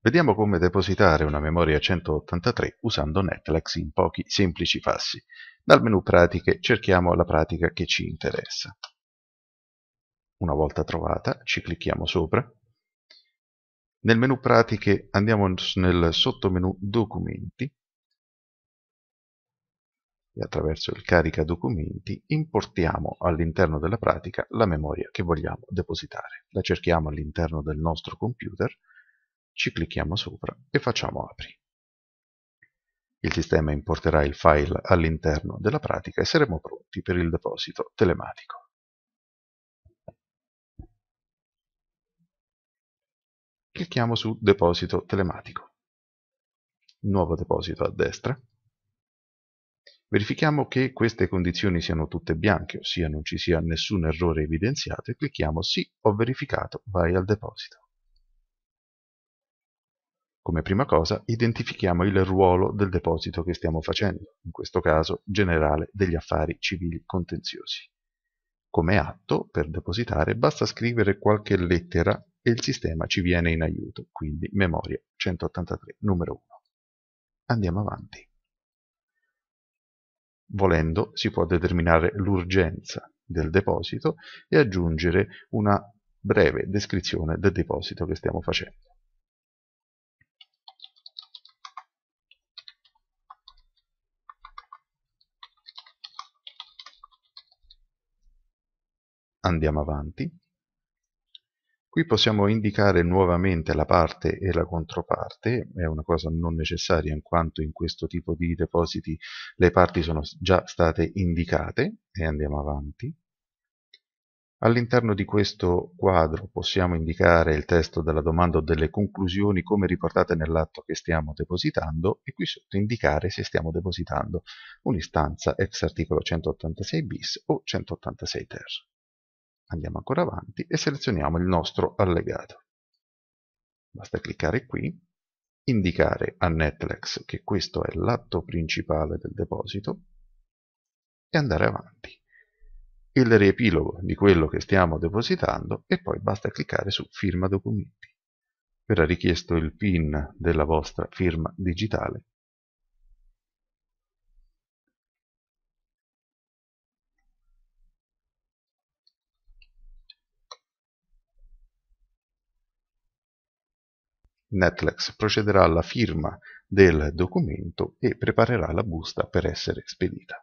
Vediamo come depositare una memoria 183 usando Netflix in pochi semplici passi. Dal menu pratiche cerchiamo la pratica che ci interessa. Una volta trovata ci clicchiamo sopra. Nel menu pratiche andiamo nel sottomenu documenti e attraverso il carica documenti importiamo all'interno della pratica la memoria che vogliamo depositare. La cerchiamo all'interno del nostro computer ci clicchiamo sopra e facciamo apri. Il sistema importerà il file all'interno della pratica e saremo pronti per il deposito telematico. Clicchiamo su Deposito telematico. Nuovo deposito a destra. Verifichiamo che queste condizioni siano tutte bianche, ossia non ci sia nessun errore evidenziato e clicchiamo Sì, ho verificato, vai al deposito. Come prima cosa identifichiamo il ruolo del deposito che stiamo facendo, in questo caso generale degli affari civili contenziosi. Come atto, per depositare, basta scrivere qualche lettera e il sistema ci viene in aiuto, quindi memoria 183 numero 1. Andiamo avanti. Volendo si può determinare l'urgenza del deposito e aggiungere una breve descrizione del deposito che stiamo facendo. Andiamo avanti. Qui possiamo indicare nuovamente la parte e la controparte, è una cosa non necessaria in quanto in questo tipo di depositi le parti sono già state indicate e andiamo avanti. All'interno di questo quadro possiamo indicare il testo della domanda o delle conclusioni come riportate nell'atto che stiamo depositando e qui sotto indicare se stiamo depositando un'istanza ex articolo 186 bis o 186 ter. Andiamo ancora avanti e selezioniamo il nostro allegato. Basta cliccare qui, indicare a Netlex che questo è l'atto principale del deposito e andare avanti. Il riepilogo di quello che stiamo depositando e poi basta cliccare su firma documenti. Verrà richiesto il PIN della vostra firma digitale Netflix procederà alla firma del documento e preparerà la busta per essere spedita.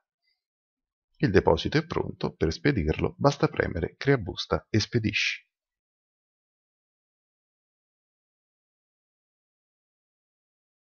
Il deposito è pronto, per spedirlo basta premere Crea busta e spedisci.